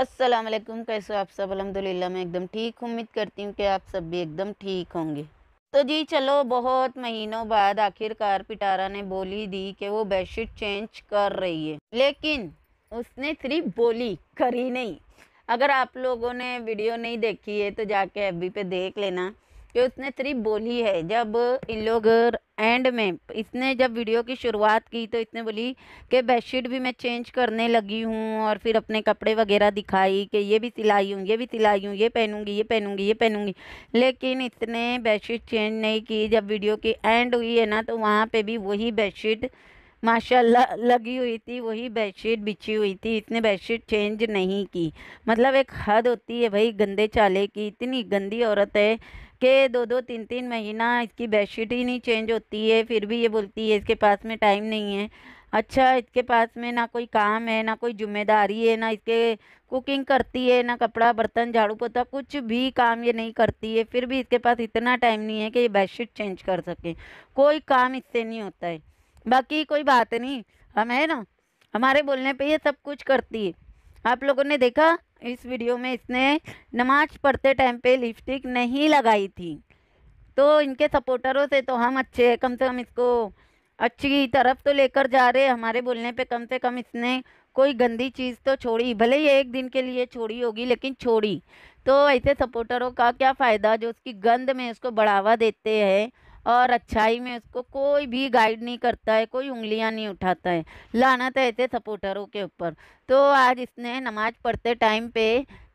अस्सलाम वालेकुम कैसे आप सब अलहमदिल्ला मैं एकदम ठीक उम्मीद करती हूँ कि आप सब भी एकदम ठीक होंगे तो जी चलो बहुत महीनों बाद आखिरकार पिटारा ने बोली दी कि वो बेडशीट चेंज कर रही है लेकिन उसने सिर्फ बोली करी नहीं अगर आप लोगों ने वीडियो नहीं देखी है तो जाके अभी पे देख लेना ये उसने सिर्फ बोली है जब इन लोग एंड में इसने जब वीडियो की शुरुआत की तो इसने बोली कि बेडशीट भी मैं चेंज करने लगी हूँ और फिर अपने कपड़े वगैरह दिखाई कि ये भी सिलाई हूँ ये भी सिलाई हूँ ये पहनूँगी ये पहनूँगी ये पहनूँगी लेकिन इसने बेडशीट चेंज नहीं की जब वीडियो की एंड हुई है ना तो वहाँ पर भी वही बेडशीट माशाल्लाह लगी हुई थी वही बेडशीट बिछी हुई थी इसने बेडशीट चेंज नहीं की मतलब एक हद होती है भाई गंदे चाले की इतनी गंदी औरत है के दो दो तीन तीन महीना इसकी बेडशीट ही नहीं चेंज होती है फिर भी ये बोलती है इसके पास में टाइम नहीं है अच्छा इसके पास में ना कोई काम है ना कोई जिम्मेदारी है ना इसके कुकिंग करती है ना कपड़ा बर्तन झाड़ू पोता कुछ भी काम ये नहीं करती है फिर भी इसके पास इतना टाइम नहीं है कि ये बेडशीट चेंज कर सके कोई काम इससे नहीं होता है बाकी कोई बात नहीं हम है ना हमारे बोलने पे ये सब कुछ करती है आप लोगों ने देखा इस वीडियो में इसने नमाज पढ़ते टाइम पे लिपस्टिक नहीं लगाई थी तो इनके सपोर्टरों से तो हम अच्छे हैं कम से कम इसको अच्छी तरफ तो लेकर जा रहे हमारे बोलने पे कम से कम इसने कोई गंदी चीज़ तो छोड़ी भले ही एक दिन के लिए छोड़ी होगी लेकिन छोड़ी तो ऐसे सपोर्टरों का क्या फ़ायदा जो उसकी गंद में उसको बढ़ावा देते हैं और अच्छाई में उसको कोई भी गाइड नहीं करता है कोई उंगलियां नहीं उठाता है लानत तो है ऐसे सपोर्टरों के ऊपर तो आज इसने नमाज़ पढ़ते टाइम पे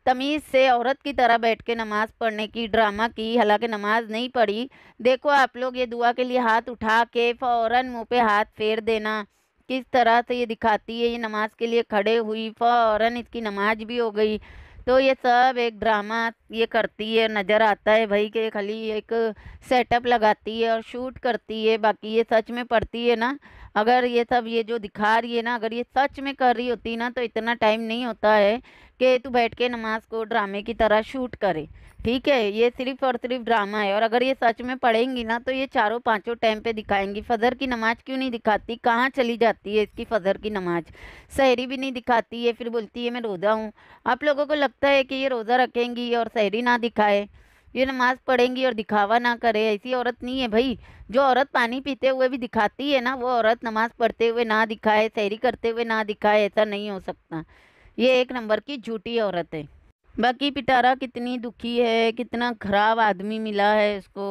तमीज़ से औरत की तरह बैठ के नमाज़ पढ़ने की ड्रामा की हालांकि नमाज़ नहीं पढ़ी देखो आप लोग ये दुआ के लिए हाथ उठा के फ़ौर मुँह पे हाथ फेर देना किस तरह से ये दिखाती है ये नमाज़ के लिए खड़े हुई फ़ौर इसकी नमाज भी हो गई तो ये सब एक ड्रामा ये करती है नज़र आता है भाई कि खाली एक सेटअप लगाती है और शूट करती है बाकी ये सच में पढ़ती है ना अगर ये सब ये जो दिखा रही है ना अगर ये सच में कर रही होती ना तो इतना टाइम नहीं होता है कि तू बैठ के नमाज को ड्रामे की तरह शूट करे ठीक है ये सिर्फ और सिर्फ ड्रामा है और अगर ये सच में पढ़ेंगी ना तो ये चारों पांचों टाइम पे दिखाएंगी फजर की नमाज क्यों नहीं दिखाती कहाँ चली जाती है इसकी फजर की नमाज सहरी भी नहीं दिखाती है फिर बोलती है मैं रोज़ा हूँ आप लोगों को लगता है कि ये रोज़ा रखेंगी और सहरी ना दिखाए ये नमाज़ पढ़ेंगी और दिखावा ना करे ऐसी औरत नहीं है भाई जो औरत पानी पीते हुए भी दिखाती है ना वो औरत नमाज़ पढ़ते हुए ना दिखाए सहरी करते हुए ना दिखाए ऐसा नहीं हो सकता ये एक नंबर की झूठी औरत है बाकी पिटारा कितनी दुखी है कितना ख़राब आदमी मिला है उसको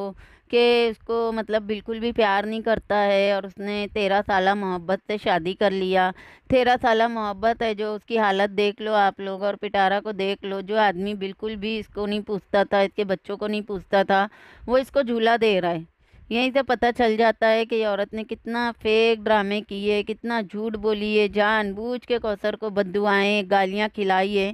कि उसको मतलब बिल्कुल भी प्यार नहीं करता है और उसने तेरह साल मोहब्बत से शादी कर लिया तेरह साल मोहब्बत है जो उसकी हालत देख लो आप लोग और पिटारा को देख लो जो आदमी बिल्कुल भी इसको नहीं पूछता था इसके बच्चों को नहीं पूछता था वो इसको झूला दे रहा है यहीं से पता चल जाता है कि औरत ने कितना फेक ड्रामे किए कितना झूठ बोली है जानबूझ के कौसर को बदुआएँ गालियाँ खिलाई है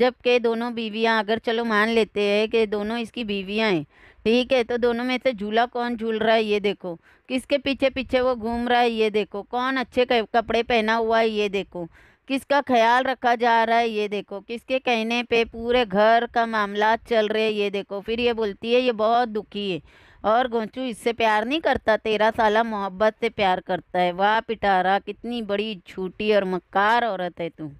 जबकि दोनों बीवियाँ अगर चलो मान लेते हैं कि दोनों इसकी बीवियाँ हैं ठीक है तो दोनों में से झूला कौन झूल रहा है ये देखो किसके पीछे पीछे वो घूम रहा है ये देखो कौन अच्छे कपड़े पहना हुआ है ये देखो किसका ख्याल रखा जा रहा है ये देखो किसके कहने पे पूरे घर का मामला चल रहे है ये देखो फिर ये बोलती है ये बहुत दुखी है और गोंचू इससे प्यार नहीं करता तेरह साल मोहब्बत से प्यार करता है वाह पिटारा कितनी बड़ी झूठी और मक्कार औरत है तू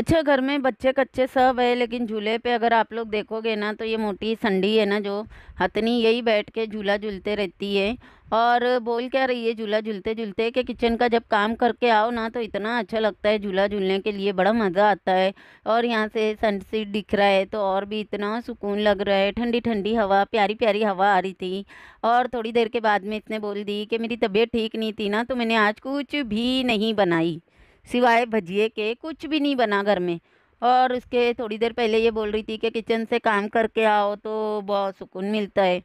अच्छा घर में बच्चे कच्चे सब है लेकिन झूले पे अगर आप लोग देखोगे ना तो ये मोटी संडी है ना जो हथनी यही बैठ के झूला झूलते रहती है और बोल क्या रही है झूला झूलते झूलते कि किचन का जब काम करके आओ ना तो इतना अच्छा लगता है झूला झूलने के लिए बड़ा मज़ा आता है और यहाँ से सनसेट दिख रहा है तो और भी इतना सुकून लग रहा है ठंडी ठंडी हवा प्यारी प्यारी हवा आ रही थी और थोड़ी देर के बाद में इसने बोल दी कि मेरी तबीयत ठीक नहीं थी ना तो मैंने आज कुछ भी नहीं बनाई सिवाय भजिए के कुछ भी नहीं बना घर में और उसके थोड़ी देर पहले ये बोल रही थी कि किचन से काम करके आओ तो बहुत सुकून मिलता है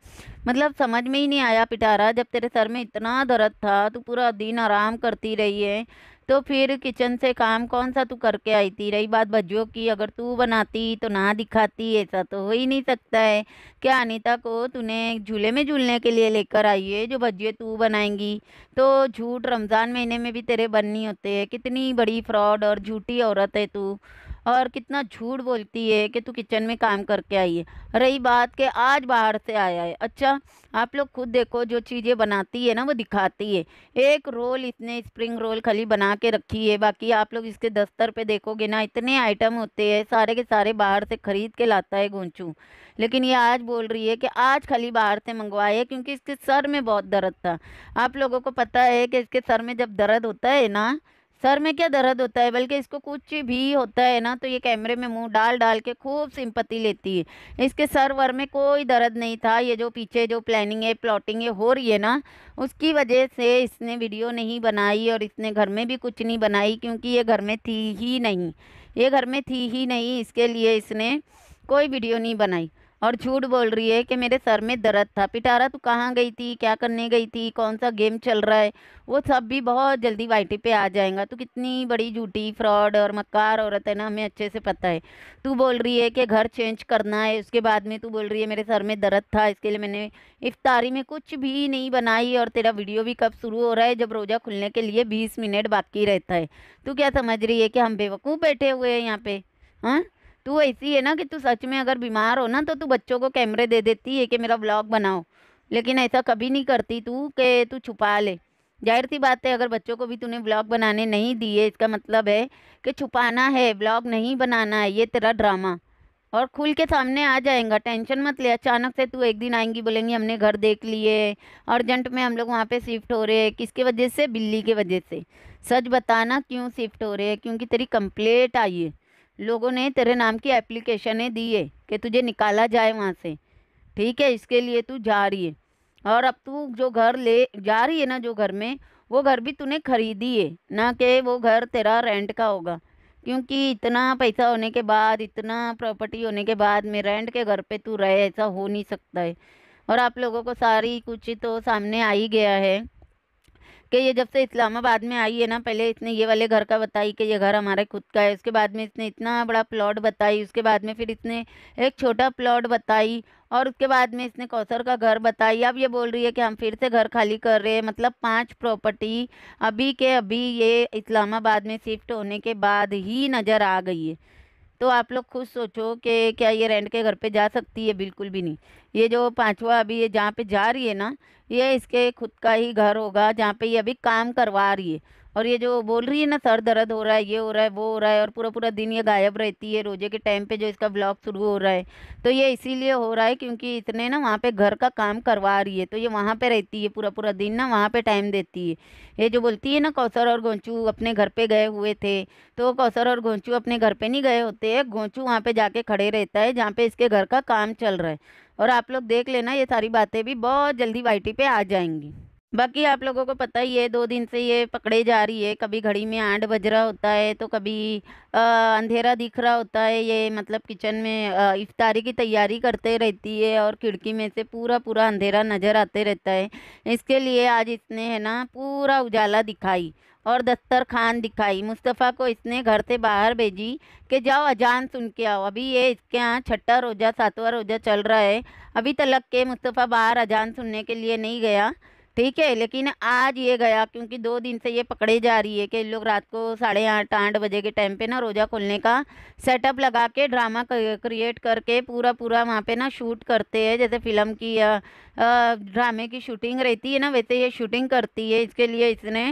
मतलब समझ में ही नहीं आया पिटारा जब तेरे सर में इतना दर्द था तो पूरा दिन आराम करती रही है तो फिर किचन से काम कौन सा तू करके आई थी रही बात भज्जों की अगर तू बनाती तो ना दिखाती ऐसा तो हो ही नहीं सकता है क्या अनिता को तूने झूले में झूलने के लिए लेकर आई है जो भज्जे तू बनाएंगी तो झूठ रमज़ान महीने में भी तेरे बननी होते हैं कितनी बड़ी फ्रॉड और झूठी औरत है तू और कितना झूठ बोलती है कि तू किचन में काम करके आई है रही बात कि आज बाहर से आया है अच्छा आप लोग खुद देखो जो चीज़ें बनाती है ना वो दिखाती है एक रोल इतने स्प्रिंग रोल खाली बना के रखी है बाकी आप लोग इसके दस्तर पे देखोगे ना इतने आइटम होते हैं सारे के सारे बाहर से ख़रीद के लाता है गोंचू लेकिन ये आज बोल रही है कि आज खाली बाहर से मंगवाए क्योंकि इसके सर में बहुत दर्द था आप लोगों को पता है कि इसके सर में जब दर्द होता है ना सर में क्या दर्द होता है बल्कि इसको कुछ भी होता है ना तो ये कैमरे में मुंह डाल डाल के खूब सिंपत्ति लेती है इसके सर वर में कोई दर्द नहीं था ये जो पीछे जो प्लानिंग है प्लॉटिंग है हो रही है ना उसकी वजह से इसने वीडियो नहीं बनाई और इसने घर में भी कुछ नहीं बनाई क्योंकि ये घर में थी ही नहीं ये घर में थी ही नहीं इसके लिए इसने कोई वीडियो नहीं बनाई और झूठ बोल रही है कि मेरे सर में दर्द था पिटारा तू कहाँ गई थी क्या करने गई थी कौन सा गेम चल रहा है वो सब भी बहुत जल्दी वाइटी पे आ जाएगा तू कितनी बड़ी झूठी फ्रॉड और मक्कार औरत है ना हमें अच्छे से पता है तू बोल रही है कि घर चेंज करना है उसके बाद में तू बोल रही है मेरे सर में दर्द था इसके लिए मैंने इफ्तारी में कुछ भी नहीं बनाई और तेरा वीडियो भी कब शुरू हो रहा है जब रोज़ा खुलने के लिए बीस मिनट बाकी रहता है तू क्या समझ रही है कि हम बेवकूफ़ बैठे हुए हैं यहाँ पे हाँ तू ऐसी है ना कि तू सच में अगर बीमार हो ना तो तू बच्चों को कैमरे दे देती है कि मेरा ब्लॉग बनाओ लेकिन ऐसा कभी नहीं करती तू कि तू छुपा ले जाहिर सी बात है अगर बच्चों को भी तूने ब्लॉग बनाने नहीं दिए इसका मतलब है कि छुपाना है ब्लॉग नहीं बनाना है ये तेरा ड्रामा और खुल के सामने आ जाएगा टेंशन मत ले अचानक से तू एक दिन आएंगी बोलेंगी हमने घर देख लिए अर्जेंट में हम लोग वहाँ पे शिफ्ट हो रहे हैं किसके वजह से बिल्ली के वजह से सच बताना क्यों शिफ्ट हो रहे हैं क्योंकि तेरी कंप्लेट आई है लोगों ने तेरे नाम की एप्लीकेशनें दी है कि तुझे निकाला जाए वहाँ से ठीक है इसके लिए तू जा रही है और अब तू जो घर ले जा रही है ना जो घर में वो घर भी तूने खरीदी है ना कि वो घर तेरा रेंट का होगा क्योंकि इतना पैसा होने के बाद इतना प्रॉपर्टी होने के बाद में रेंट के घर पे तू रहे ऐसा हो नहीं सकता है और आप लोगों को सारी कुछ तो सामने आ ही गया है कि ये जब से इस्लामाबाद में आई है ना पहले इसने ये वाले घर का बताई कि ये घर हमारे खुद का है उसके बाद में इसने इतना बड़ा प्लॉट बताई उसके बाद में फिर इसने एक छोटा प्लॉट बताई और उसके बाद में इसने कौसर का घर बताई अब ये बोल रही है कि हम फिर से घर खाली कर रहे हैं मतलब पांच प्रॉपर्टी अभी के अभी ये इस्लामाबाद में शिफ्ट होने के बाद ही नज़र आ गई है तो आप लोग खुद सोचो कि क्या ये रेंट के घर पे जा सकती है बिल्कुल भी नहीं ये जो पांचवा अभी ये जहाँ पे जा रही है ना ये इसके खुद का ही घर होगा जहाँ पे ये अभी काम करवा रही है और ये जो बोल रही है ना सर दर्द हो रहा है ये हो रहा है वो हो रहा है और पूरा पूरा दिन ये गायब रहती है रोजे के टाइम पे जो इसका ब्लॉग शुरू हो रहा है तो ये इसीलिए हो रहा है क्योंकि इतने ना वहाँ पे घर का काम करवा रही है तो ये वहाँ पे रहती है पूरा पूरा दिन ना वहाँ पे टाइम देती है ये जो बोलती है ना कौसर और गोंचू अपने घर पर गए हुए थे तो कौसर और गोंचू अपने घर पर नहीं गए होते हैं गोंचू वहाँ पर जाके खड़े रहता है जहाँ पर इसके घर का काम चल रहा है और आप लोग देख लेना ये सारी बातें भी बहुत जल्दी वाई पे आ जाएंगी बाकी आप लोगों को पता ही है दो दिन से ये पकड़े जा रही है कभी घड़ी में आंड बज रहा होता है तो कभी आ, अंधेरा दिख रहा होता है ये मतलब किचन में इफ्तारी की तैयारी करते रहती है और खिड़की में से पूरा पूरा अंधेरा नज़र आते रहता है इसके लिए आज इसने है ना पूरा उजाला दिखाई और दस्तर खान दिखाई मुस्तफ़ा को इसने घर से बाहर भेजी कि जाओ अजान सुन के आओ अभी ये इसके यहाँ छठा रोज़ा सातवा रोज़ा चल रहा है अभी तलक के मुस्तफ़ा बाहर अजान सुनने के लिए नहीं गया ठीक है लेकिन आज ये गया क्योंकि दो दिन से ये पकड़े जा रही है कि लोग रात को साढ़े आठ आठ बजे के टाइम पे ना रोज़ा खोलने का सेटअप लगा के ड्रामा क्रिएट करके पूरा पूरा वहाँ पे ना शूट करते हैं जैसे फिल्म की आ, ड्रामे की शूटिंग रहती है ना वैसे ये शूटिंग करती है इसके लिए इसने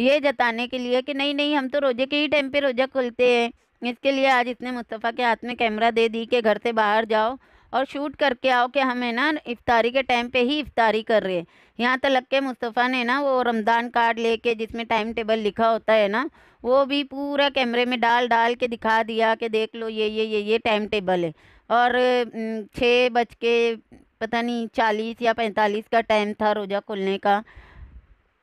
ये जताने के लिए कि नहीं नहीं हम तो रोज़े के ही टाइम पर रोज़ा खोलते हैं इसके लिए आज इसने मुस्तफ़ा के हाथ में कैमरा दे दी कि घर से बाहर जाओ और शूट करके आओ कि हम है ना इफ्तारी के टाइम पे ही इफ्तारी कर रहे हैं यहाँ तक के मुस्तफ़ा ने ना वो रमज़ान कार्ड लेके जिसमें टाइम टेबल लिखा होता है ना वो भी पूरा कैमरे में डाल डाल के दिखा दिया कि देख लो ये ये ये ये टाइम टेबल है और छः बज के पता नहीं चालीस या पैंतालीस का टाइम था रोज़ा खुलने का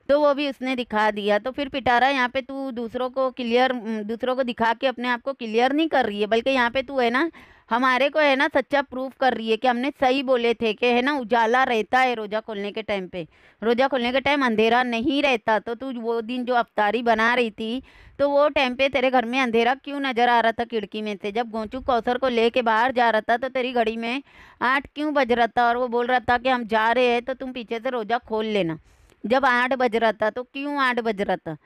तो वो भी उसने दिखा दिया तो फिर पिटारा यहाँ पे तू दूसरों को क्लियर दूसरों को दिखा के अपने आप को क्लियर नहीं कर रही है बल्कि यहाँ पे तू है ना हमारे को है ना सच्चा प्रूफ कर रही है कि हमने सही बोले थे कि है ना उजाला रहता है रोज़ा खोलने के टाइम पे रोज़ा खोलने के टाइम अंधेरा नहीं रहता तो तू वो दिन जो अफ्तारी बना रही थी तो वो टाइम पे तेरे घर में अंधेरा क्यों नज़र आ रहा था खिड़की में से जब गोचू कौसर को लेके बाहर जा रहा था तो तेरी घड़ी में आठ क्यों बज रहा था और वो बोल रहा था कि हम जा रहे हैं तो तुम पीछे से रोज़ा खोल लेना जब आठ बज रहा था तो क्यों आठ बज रहा था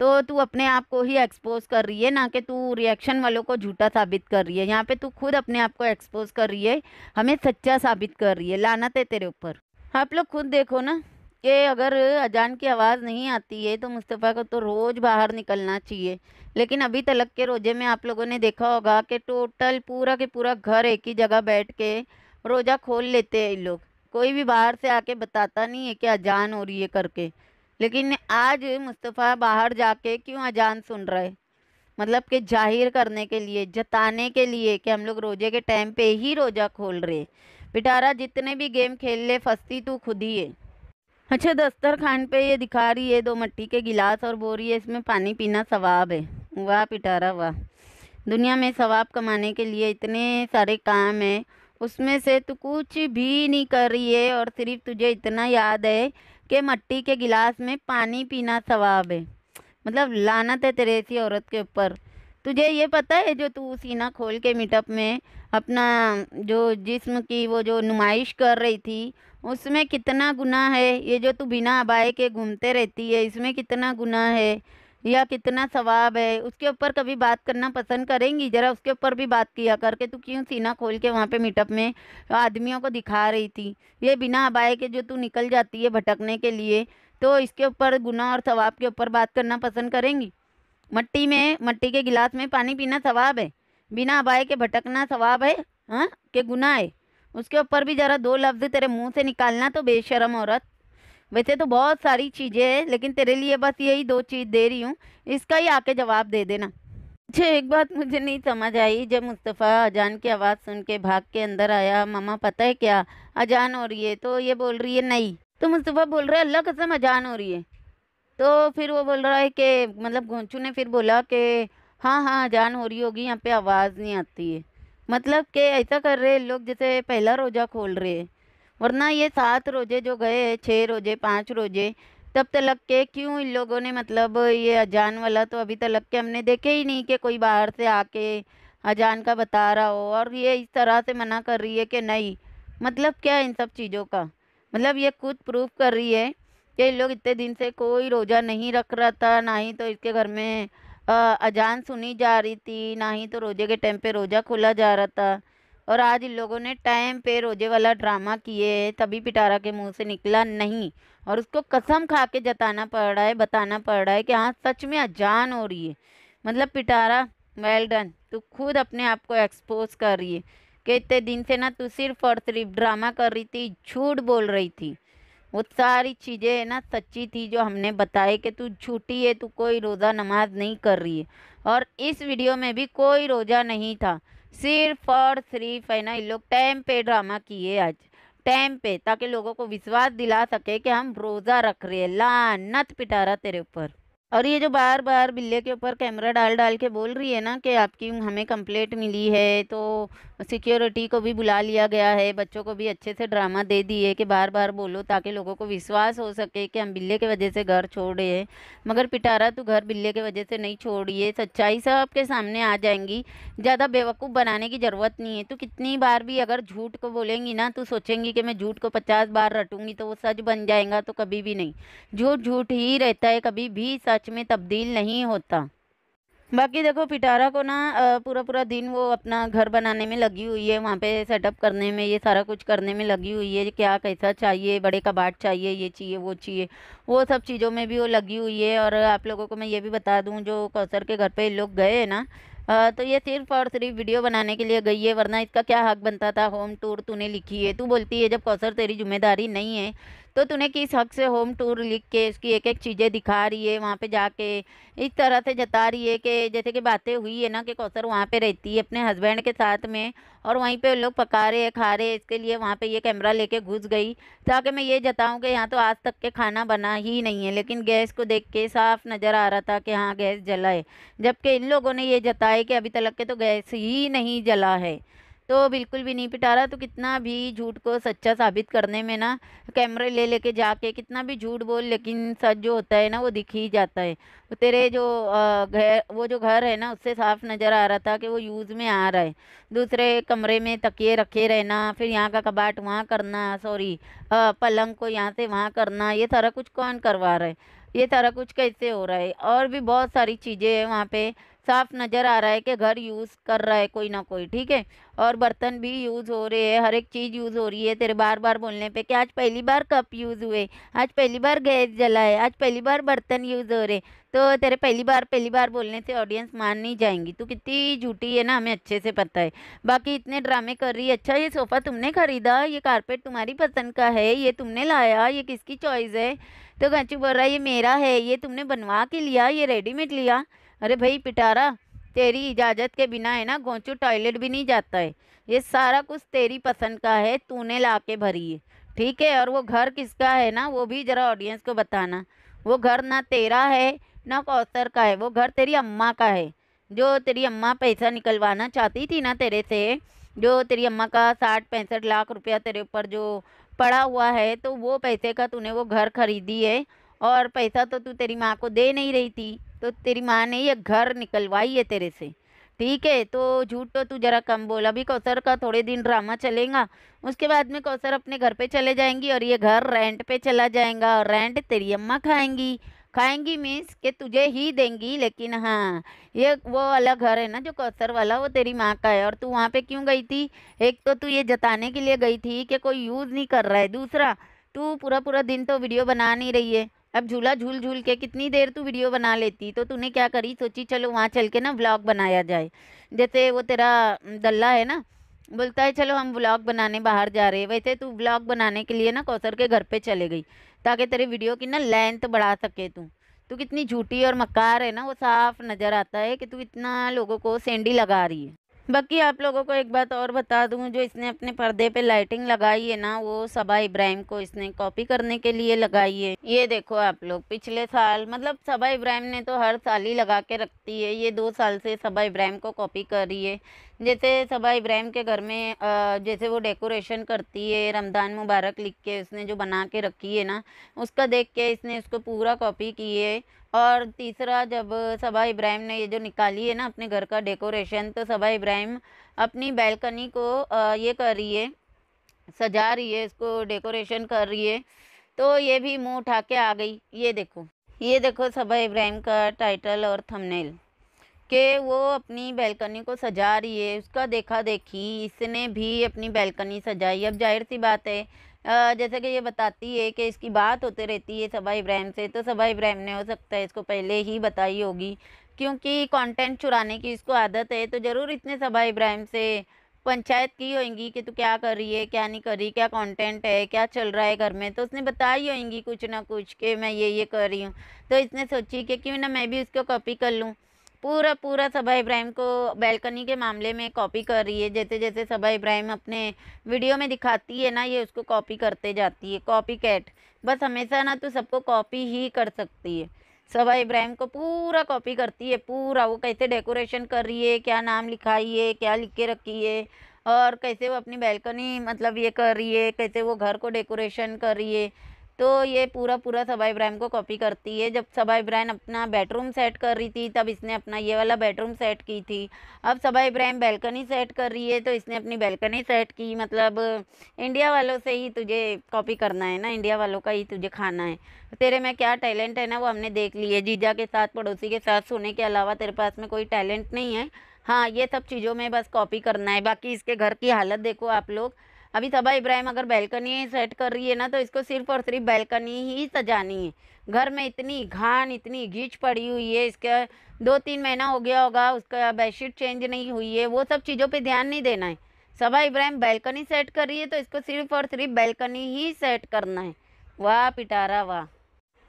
तो तू अपने आप को ही एक्सपोज कर रही है ना कि तू रिएक्शन वालों को झूठा साबित कर रही है यहाँ पे तू खुद अपने आप को एक्सपोज कर रही है हमें सच्चा साबित कर रही है लानत है तेरे ऊपर आप लोग खुद देखो ना कि अगर अजान की आवाज़ नहीं आती है तो मुस्तफ़ा को तो रोज़ बाहर निकलना चाहिए लेकिन अभी तलक के रोज़े में आप लोगों ने देखा होगा कि टोटल पूरा के पूरा घर एक ही जगह बैठ के रोज़ा खोल लेते हैं इन लोग कोई भी बाहर से आके बताता नहीं है कि अजान हो रही है करके लेकिन आज मुस्तफ़ा बाहर जाके क्यों अजान सुन रहे मतलब कि जाहिर करने के लिए जताने के लिए कि हम लोग रोजे के टाइम पे ही रोज़ा खोल रहे पिटारा जितने भी गेम खेल ले फंसती तू खुद ही है अच्छा दस्तर खान पे ये दिखा रही है दो मट्टी के गिलास और बोरी है इसमें पानी पीना सवाब है वाह पिटारा वाह दुनिया में सवाब कमाने के लिए इतने सारे काम हैं उसमें से तू कुछ भी नहीं कर रही है और सिर्फ तुझे इतना याद है कि मट्टी के गिलास में पानी पीना सवाब है मतलब लानत है तेरे ऐसी औरत के ऊपर तुझे ये पता है जो तू सीना खोल के मीटअप में अपना जो जिस्म की वो जो नुमाइश कर रही थी उसमें कितना गुना है ये जो तू बिना अबाए के घूमते रहती है इसमें कितना गुना है या कितना सवाब है उसके ऊपर कभी बात करना पसंद करेंगी ज़रा उसके ऊपर भी बात किया करके तू क्यों सीना खोल के वहाँ पे मीटअप में आदमियों को दिखा रही थी ये बिना अबाए के जो तू निकल जाती है भटकने के लिए तो इसके ऊपर गुना और सवाब के ऊपर बात करना पसंद करेंगी मट्टी में मट्टी के गिलास में पानी पीना सवाब है बिना अबाए के भटकना सवाब है हाँ के गुना है उसके ऊपर भी ज़रा दो लफ्ज़ तेरे मुँह से निकालना तो बेशरम औरत वैसे तो बहुत सारी चीज़ें हैं लेकिन तेरे लिए बस यही दो चीज़ दे रही हूँ इसका ही आके जवाब दे देना अच्छा एक बात मुझे नहीं समझ आई जब मुस्तफ़ा अजान की आवाज़ सुन के भाग के अंदर आया मामा पता है क्या अजान हो रही है तो ये बोल रही है नहीं तो मुस्तफ़ा बोल रहा है अल्लाह कसम अजान हो रही है तो फिर वो बोल रहा है कि मतलब गोंचू ने फिर बोला कि हाँ हाँ अजान हो रही होगी यहाँ पे आवाज़ नहीं आती है मतलब कि ऐसा कर रहे लोग जैसे पहला रोज़ा खोल रहे हैं वरना ये सात रोजे जो गए हैं छः रोजे पाँच रोजे तब तलक के क्यों इन लोगों ने मतलब ये अजान वाला तो अभी तलक के हमने देखे ही नहीं कि कोई बाहर से आके अजान का बता रहा हो और ये इस तरह से मना कर रही है कि नहीं मतलब क्या इन सब चीज़ों का मतलब ये खुद प्रूफ कर रही है कि इन लोग इतने दिन से कोई रोज़ा नहीं रख रहा था ना ही तो इसके घर में अजान सुनी जा रही थी ना ही तो रोज़े के टाइम पे रोज़ा खोला जा रहा था और आज इन लोगों ने टाइम पे रोजे वाला ड्रामा किए तभी पिटारा के मुंह से निकला नहीं और उसको कसम खा के जताना पड़ रहा है बताना पड़ रहा है कि हाँ सच में अजान हो रही है मतलब पिटारा वेल डन तू खुद अपने आप को एक्सपोज कर रही है कि इतने दिन से ना तू सिर्फ और सिर्फ ड्रामा कर रही थी झूठ बोल रही थी वो सारी चीज़ें ना सच्ची थी जो हमने बताए कि तू झूठी है तू कोई रोज़ा नमाज नहीं कर रही है और इस वीडियो में भी कोई रोज़ा नहीं था सिर्फ और सिर्फ है ना ये लोग टाइम पे ड्रामा किए आज टाइम पे ताकि लोगों को विश्वास दिला सके कि हम रोज़ा रख रहे हैं लानत पिटारा तेरे ऊपर और ये जो बार बार बिल्ले के ऊपर कैमरा डाल डाल के बोल रही है ना कि आपकी हमें कंप्लेंट मिली है तो सिक्योरिटी को भी बुला लिया गया है बच्चों को भी अच्छे से ड्रामा दे दिए कि बार बार बोलो ताकि लोगों को विश्वास हो सके कि हम बिल्ले के वजह से घर छोड़े हैं मगर पिटारा तो घर बिल्ले की वजह से नहीं छोड़िए सच्चाई सब आपके सामने आ जाएंगी ज़्यादा बेवकूफ़ बनाने की ज़रूरत नहीं है तो कितनी बार भी अगर झूठ को बोलेंगी ना तो सोचेंगी कि मैं झूठ को पचास बार रटूँगी तो वो सच बन जाएगा तो कभी भी नहीं झूठ झूठ ही रहता है कभी भी सच सच में तब्दील नहीं होता बाकी देखो पिटारा को ना पूरा पूरा दिन वो अपना घर बनाने में लगी हुई है वहाँ पे सेटअप करने में ये सारा कुछ करने में लगी हुई है क्या कैसा चाहिए बड़े कबाट चाहिए ये चाहिए वो चाहिए वो सब चीज़ों में भी वो लगी हुई है और आप लोगों को मैं ये भी बता दूँ जो कौसर के घर पे लोग गए हैं ना तो ये सिर्फ और सिर्फ वीडियो बनाने के लिए गई है वरना इसका क्या हक बनता था होम टूर तूने लिखी है तू बोलती है जब कौसर तेरी जिम्मेदारी नहीं है तो तूने किस हक से होम टूर लिख के उसकी एक एक चीज़ें दिखा रही है वहाँ पे जाके इस तरह से जता रही है कि जैसे कि बातें हुई है ना कि कौसर वहाँ पे रहती है अपने हस्बैंड के साथ में और वहीं पे लोग पका रहे हैं खा रहे हैं इसके लिए वहाँ पे ये कैमरा लेके घुस गई ताकि मैं ये जताऊँ कि यहाँ तो आज तक के खाना बना ही नहीं है लेकिन गैस को देख के साफ नज़र आ रहा था कि हाँ गैस जला है जबकि इन लोगों ने ये जताया कि अभी तक के तो गैस ही नहीं जला है तो बिल्कुल भी नहीं पिटा रहा तो कितना भी झूठ को सच्चा साबित करने में ना कैमरे ले लेके जाके कितना भी झूठ बोल लेकिन सच जो होता है ना वो दिख ही जाता है वो तेरे जो घर वो जो घर है ना उससे साफ नज़र आ रहा था कि वो यूज़ में आ रहा है दूसरे कमरे में तकिए रखे रहना फिर यहाँ का कबाट वहाँ करना सॉरी पलंग को यहाँ से वहाँ करना ये सारा कुछ कौन करवा रहा है ये सारा कुछ कैसे हो रहा है और भी बहुत सारी चीज़ें हैं वहाँ पे साफ नज़र आ रहा है कि घर यूज़ कर रहा है कोई ना कोई ठीक है और बर्तन भी यूज़ हो रहे हैं हर एक चीज़ यूज़ हो रही है तेरे बार बार बोलने पे कि आज पहली बार कप यूज़ हुए आज पहली बार गैस जला है आज पहली बार बर्तन यूज़ हो रहे तो तेरे पहली बार पहली बार बोलने से ऑडियंस मान नहीं जाएंगी तू कितनी झूठी है ना हमें अच्छे से पता है बाकी इतने ड्रामे कर रही है अच्छा ये सोफ़ा तुमने ख़रीदा ये कारपेट तुम्हारी पसंद का है ये तुमने लाया ये किसकी चॉइस है तो गंचू बोल रहा है ये मेरा है ये तुमने बनवा के लिया ये रेडीमेड लिया अरे भाई पिटारा तेरी इजाज़त के बिना है ना गोंचू टॉयलेट भी नहीं जाता है ये सारा कुछ तेरी पसंद का है तूने ला के भरी है ठीक है और वो घर किसका है ना वो भी ज़रा ऑडियंस को बताना वो घर ना तेरा है ना कौसर का है वो घर तेरी अम्मा का है जो तेरी अम्मा पैसा निकलवाना चाहती थी ना तेरे से जो तेरी अम्मा का साठ पैंसठ लाख रुपया तेरे ऊपर जो पड़ा हुआ है तो वो पैसे का तूने वो घर खरीदी है और पैसा तो तू तेरी माँ को दे नहीं रही थी तो तेरी माँ ने ये घर निकलवाई है तेरे से ठीक है तो झूठ तो तू ज़रा कम बोल अभी कौसर का थोड़े दिन ड्रामा चलेगा उसके बाद में कौसर अपने घर पे चले जाएंगी और ये घर रेंट पे चला जाएगा और रेंट तेरी अम्मा खाएंगी खाएंगी मीन्स कि तुझे ही देंगी लेकिन हाँ ये वो वाला घर है ना जो कौसर वाला वो तेरी माँ का है और तू वहाँ पे क्यों गई थी एक तो तू ये जताने के लिए गई थी कि कोई यूज़ नहीं कर रहा है दूसरा तू पूरा पूरा दिन तो वीडियो बना नहीं रही है अब झूला झूल झूल के कितनी देर तू वीडियो बना लेती तो तूने क्या करी सोची चलो वहाँ चल के ना ब्लॉग बनाया जाए जैसे वो तेरा दल्ला है ना बोलता है चलो हम व्लॉग बनाने बाहर जा रहे हैं वैसे तू ब्लॉग बनाने के लिए ना कौसर के घर पे चले गई ताकि तेरे वीडियो की ना लेंथ बढ़ा सके तू तू कितनी झूठी और मक्कार है ना वो साफ नज़र आता है कि तू इतना लोगों को सेंडी लगा रही है बाकी आप लोगों को एक बात और बता दूं जो इसने अपने पर्दे पे लाइटिंग लगाई है ना वो सबा इब्राहिम को इसने कॉपी करने के लिए लगाई है ये देखो आप लोग पिछले साल मतलब सबा इब्राहिम ने तो हर साल ही लगा के रखती है ये दो साल से सबा इब्राहिम को कॉपी कर रही है जैसे सबा इब्राहिम के घर में जैसे वो डेकोरेशन करती है रमज़ान मुबारक लिख के उसने जो बना के रखी है ना उसका देख के इसने उसको पूरा कॉपी की है और तीसरा जब सबा इब्राहिम ने ये जो निकाली है ना अपने घर का डेकोरेशन तो सबा इब्राहिम अपनी बैल्कनी को ये कर रही है सजा रही है इसको डेकोरेशन कर रही है तो ये भी मुँह उठा के आ गई ये देखो ये देखो सबा इब्राहिम का टाइटल और थंबनेल कि वो अपनी बैलकनी को सजा रही है उसका देखा देखी इसने भी अपनी बैलकनी सजाई अब जाहिर सी बात है जैसे कि ये बताती है कि इसकी बात होते रहती है सबा इब्राहिम से तो सबा इब्राहिम ने हो सकता है इसको पहले ही बताई होगी क्योंकि कंटेंट चुराने की इसको आदत है तो ज़रूर इसने सबा इब्राहिम से पंचायत की होंगी कि तू क्या कर रही है क्या नहीं कर रही क्या कंटेंट है क्या चल रहा है घर में तो उसने बताई होएंगी कुछ ना कुछ कि मैं ये ये कर रही हूँ तो इसने सोची कि क्यों ना मैं भी उसको कॉपी कर लूँ पूरा पूरा सबा इब्राहिम को बैलकनी के मामले में कॉपी कर रही है जैसे जैसे सबा इब्राहिम अपने वीडियो में दिखाती है ना ये उसको कॉपी करते जाती है कॉपी कैट बस हमेशा ना तो सबको कॉपी ही कर सकती है सबा इब्राहिम को पूरा कॉपी करती है पूरा वो कैसे डेकोरेशन कर रही है क्या नाम लिखाई है क्या लिख के रखी है और कैसे वो अपनी बैलकनी मतलब ये कर रही है कैसे वो घर को डेकोरेशन कर रही है तो ये पूरा पूरा सबा इब्राहिम को कॉपी करती है जब सबा इब्राहिम अपना बेडरूम सेट कर रही थी तब इसने अपना ये वाला बेडरूम सेट की थी अब सबा इब्राहिम बैल्कनी सेट कर रही है तो इसने अपनी बैल्कनी सेट की मतलब इंडिया वालों से ही तुझे कॉपी करना है ना इंडिया वालों का ही तुझे खाना है तेरे में क्या टैलेंट है ना वो हमने देख ली है जीजा के साथ पड़ोसी के साथ सोने के अलावा तेरे पास में कोई टैलेंट नहीं है हाँ ये सब चीज़ों में बस कॉपी करना है बाकी इसके घर की हालत देखो आप लोग अभी सबा इब्राहिम अगर बैल्कनी सेट कर रही है ना तो इसको सिर्फ और सिर्फ बैल्कनी ही सजानी है घर में इतनी घान इतनी घीच पड़ी हुई है इसका दो तीन महीना हो गया होगा उसका बेडशीट चेंज नहीं हुई है वो सब चीज़ों पे ध्यान नहीं देना है सबा इब्राहिम बैल्कनी सेट कर रही है तो इसको सिर्फ और सिर्फ बैल्कनी ही सेट करना है वाह पिटारा वाह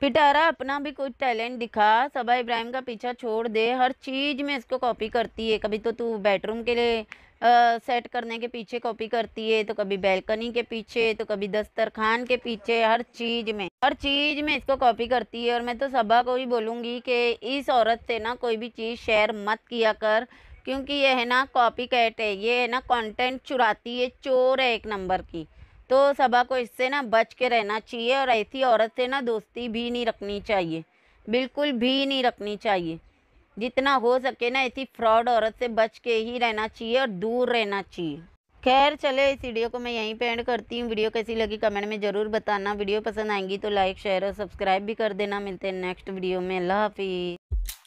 पिटारा अपना भी कुछ टैलेंट दिखा सबा इब्राहिम का पीछा छोड़ दे हर चीज़ में इसको कॉपी करती है कभी तो तू बेडरूम के लिए सेट करने के पीछे कॉपी करती है तो कभी बैल्कनी के पीछे तो कभी दस्तरखान के पीछे हर चीज़ में हर चीज़ में इसको कॉपी करती है और मैं तो सभा को ही बोलूँगी कि इस औरत से ना कोई भी चीज़ शेयर मत किया कर क्योंकि ये है ना कॉपी कैट है ये है ना कंटेंट चुराती है चोर है एक नंबर की तो सभा को इससे ना बच के रहना चाहिए और ऐसी औरत से ना दोस्ती भी नहीं रखनी चाहिए बिल्कुल भी नहीं रखनी चाहिए जितना हो सके ना ऐसी फ्रॉड औरत से बच के ही रहना चाहिए और दूर रहना चाहिए खैर चले इस वीडियो को मैं यहीं पे एंड करती हूँ वीडियो कैसी लगी कमेंट में ज़रूर बताना वीडियो पसंद आएंगी तो लाइक शेयर और सब्सक्राइब भी कर देना मिलते हैं नेक्स्ट वीडियो में अल्लाह हाफिज़